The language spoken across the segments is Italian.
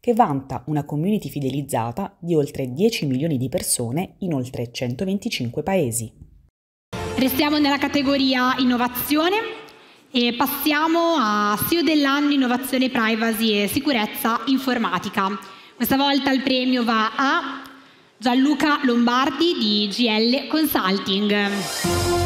che vanta una community fidelizzata di oltre 10 milioni di persone in oltre 125 paesi. Restiamo nella categoria innovazione e passiamo a CEO dell'anno innovazione privacy e sicurezza informatica. Questa volta il premio va a Gianluca Lombardi di GL Consulting.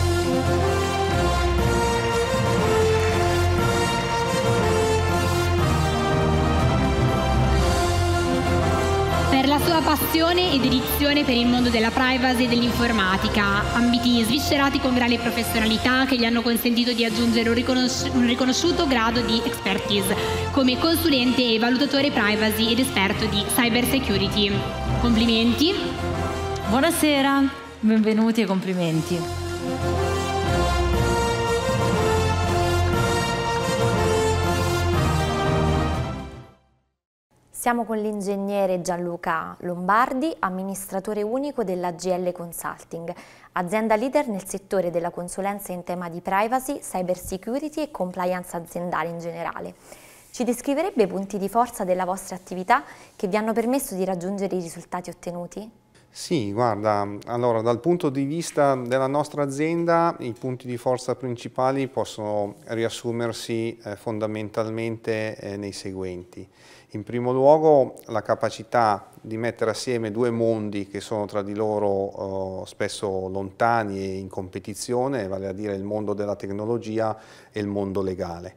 sua passione e dedizione per il mondo della privacy e dell'informatica, ambiti sviscerati con grande professionalità che gli hanno consentito di aggiungere un, riconosci- un riconosciuto grado di expertise come consulente e valutatore privacy ed esperto di cyber security. Complimenti. Buonasera, benvenuti e complimenti. Siamo con l'ingegnere Gianluca Lombardi, amministratore unico della GL Consulting, azienda leader nel settore della consulenza in tema di privacy, cyber security e compliance aziendale in generale. Ci descriverebbe i punti di forza della vostra attività che vi hanno permesso di raggiungere i risultati ottenuti? Sì, guarda, allora dal punto di vista della nostra azienda i punti di forza principali possono riassumersi eh, fondamentalmente eh, nei seguenti. In primo luogo la capacità di mettere assieme due mondi che sono tra di loro eh, spesso lontani e in competizione, vale a dire il mondo della tecnologia e il mondo legale.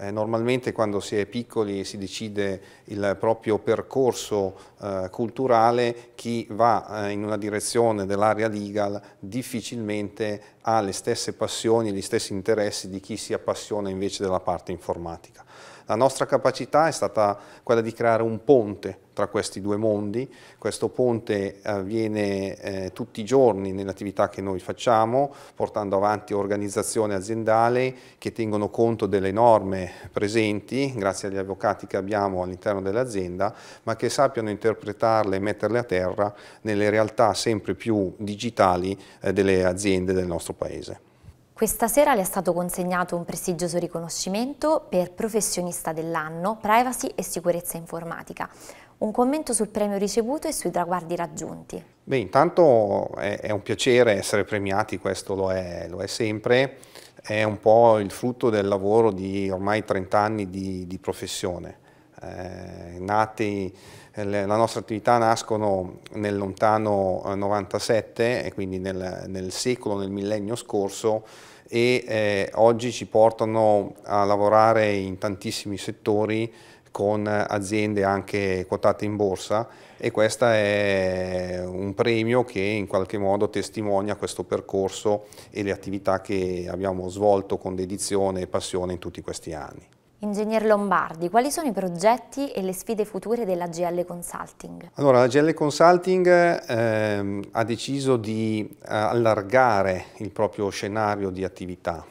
Eh, normalmente quando si è piccoli si decide il proprio percorso eh, culturale, chi va eh, in una direzione dell'area legal difficilmente ha le stesse passioni, gli stessi interessi di chi si appassiona invece della parte informatica. La nostra capacità è stata quella di creare un ponte tra questi due mondi, questo ponte avviene eh, eh, tutti i giorni nell'attività che noi facciamo, portando avanti organizzazioni aziendali che tengono conto delle norme presenti, grazie agli avvocati che abbiamo all'interno dell'azienda, ma che sappiano interpretarle e metterle a terra nelle realtà sempre più digitali eh, delle aziende del nostro Paese. Questa sera le è stato consegnato un prestigioso riconoscimento per professionista dell'anno, privacy e sicurezza informatica. Un commento sul premio ricevuto e sui traguardi raggiunti. Beh, intanto è, è un piacere essere premiati, questo lo è, lo è, sempre. È un po' il frutto del lavoro di ormai 30 anni di, di professione eh, nati, eh, le, la nostra attività nascono nel lontano 97 eh, e quindi nel, nel secolo, nel millennio scorso e eh, oggi ci portano a lavorare in tantissimi settori con aziende anche quotate in borsa e questo è un premio che in qualche modo testimonia questo percorso e le attività che abbiamo svolto con dedizione e passione in tutti questi anni. Ingegner Lombardi, quali sono i progetti e le sfide future della GL Consulting? Allora, la GL Consulting eh, ha deciso di eh, allargare il proprio scenario di attività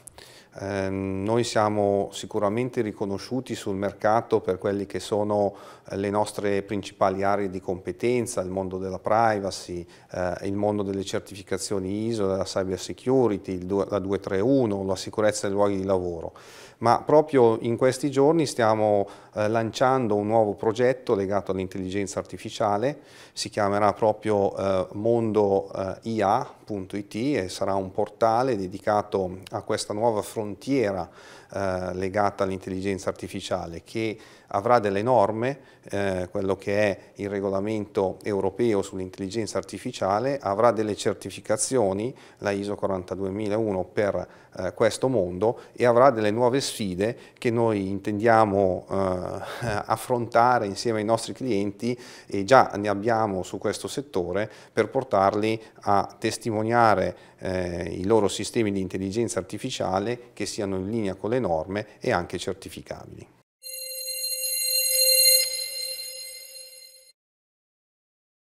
Ehm, noi siamo sicuramente riconosciuti sul mercato per quelle che sono eh, le nostre principali aree di competenza, il mondo della privacy, eh, il mondo delle certificazioni ISO, della cyber security, la 231, la sicurezza dei luoghi di lavoro. Ma proprio in questi giorni stiamo eh, lanciando un nuovo progetto legato all'intelligenza artificiale, si chiamerà proprio eh, mondoia.it eh, e sarà un portale dedicato a questa nuova frontiera frontiera eh, legata all'intelligenza artificiale che avrà delle norme, eh, quello che è il regolamento europeo sull'intelligenza artificiale, avrà delle certificazioni, la ISO 42001 per eh, questo mondo e avrà delle nuove sfide che noi intendiamo eh, affrontare insieme ai nostri clienti e già ne abbiamo su questo settore per portarli a testimoniare eh, i loro sistemi di intelligenza artificiale che siano in linea con le norme e anche certificabili.